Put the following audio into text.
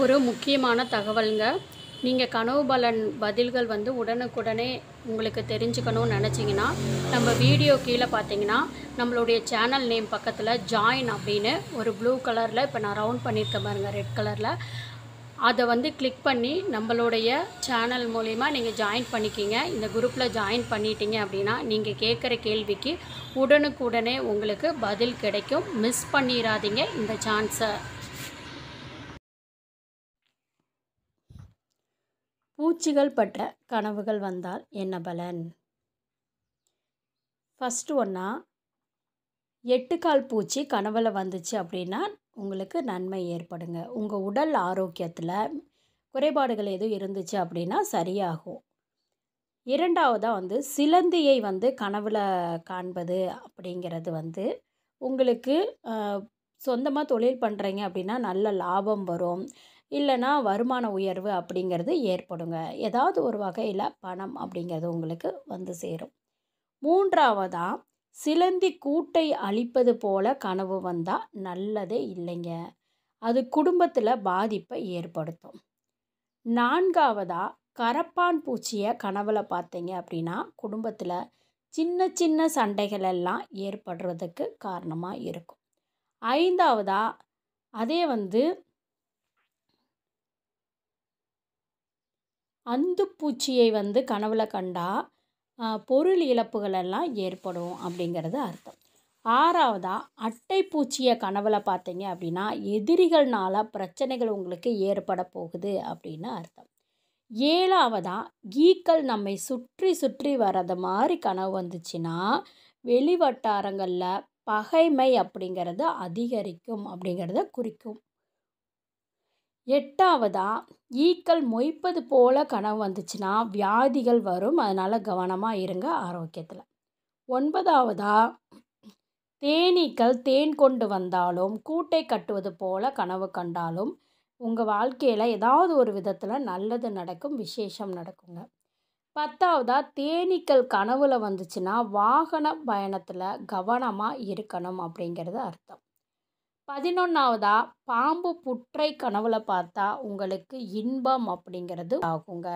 ஒரு முக்கியமான தகவலுங்க நீங்கள் கனவு பலன் பதில்கள் வந்து உடனுக்குடனே உங்களுக்கு தெரிஞ்சுக்கணும்னு நினச்சிங்கன்னா நம்ம வீடியோ கீழே பார்த்தீங்கன்னா நம்மளுடைய சேனல் நேம் பக்கத்தில் ஜாயின் அப்படின்னு ஒரு ப்ளூ கலரில் இப்போ நான் ரவுண்ட் பண்ணியிருக்கேன் பாருங்கள் ரெட் கலரில் அதை வந்து கிளிக் பண்ணி நம்மளுடைய சேனல் மூலிமா நீங்கள் ஜாயின் பண்ணிக்கிங்க இந்த குரூப்பில் ஜாயின் பண்ணிட்டீங்க அப்படின்னா நீங்கள் கேட்குற கேள்விக்கு உடனுக்குடனே உங்களுக்கு பதில் கிடைக்கும் மிஸ் பண்ணிடாதீங்க இந்த சான்ஸை பூச்சிகள் பட்ட கனவுகள் வந்தால் என்ன பலன் ஃபஸ்ட்டு ஒன்றா எட்டுக்கால் பூச்சி கனவில் வந்துச்சு அப்படின்னா உங்களுக்கு நன்மை ஏற்படுங்க உங்கள் உடல் ஆரோக்கியத்தில் குறைபாடுகள் எதுவும் இருந்துச்சு அப்படின்னா சரியாகும் இரண்டாவதாக வந்து சிலந்தியை வந்து கனவில் காண்பது அப்படிங்கிறது வந்து உங்களுக்கு சொந்தமாக தொழில் பண்ணுறீங்க அப்படின்னா நல்ல லாபம் வரும் இல்லைனா வருமான உயர்வு அப்படிங்கிறது ஏற்படுங்க ஏதாவது ஒரு வகையில் பணம் அப்படிங்கிறது உங்களுக்கு வந்து சேரும் மூன்றாவதாக சிலந்தி கூட்டை அழிப்பது போல கனவு வந்தால் நல்லதே இல்லைங்க அது குடும்பத்தில் பாதிப்பை ஏற்படுத்தும் நான்காவதாக கரப்பான் பூச்சியை கனவில் பார்த்தீங்க அப்படின்னா குடும்பத்தில் சின்ன சின்ன சண்டைகள் எல்லாம் ஏற்படுறதுக்கு காரணமாக இருக்கும் ஐந்தாவதாக அதே வந்து அந்த பூச்சியை வந்து கனவுல கண்டா பொருள் இழப்புகளெல்லாம் ஏற்படும் அப்படிங்கிறது அர்த்தம் ஆறாவதாக பூச்சியை கனவுல பார்த்தீங்க அப்படின்னா எதிரிகள்னால பிரச்சனைகள் உங்களுக்கு ஏற்பட போகுது அப்படின்னு அர்த்தம் ஏழாவதாக ஈக்கள் நம்மை சுற்றி சுற்றி வர்றது மாதிரி கனவு வந்துச்சுன்னா வெளிவட்டாரங்களில் பகைமை அப்படிங்கிறது அதிகரிக்கும் அப்படிங்கிறத குறிக்கும் எட்டாவதாக ஈக்கள் மொய்ப்பது போல் கனவு வந்துச்சுன்னா வியாதிகள் வரும் அதனால் கவனமாக இருங்க ஆரோக்கியத்தில் ஒன்பதாவதாக தேனீக்கள் தேன் கொண்டு வந்தாலும் கூட்டை கட்டுவது போல கனவு கண்டாலும் உங்கள் வாழ்க்கையில் ஏதாவது ஒரு விதத்தில் நல்லது நடக்கும் விசேஷம் நடக்குங்க பத்தாவதாக தேனீக்கள் கனவில் வந்துச்சுன்னா வாகன பயணத்தில் கவனமாக இருக்கணும் அப்படிங்கிறது அர்த்தம் பதினொன்றாவதா பாம்பு புற்றை கனவில் பார்த்தா உங்களுக்கு இன்பம் அப்படிங்கிறது ஆகுங்க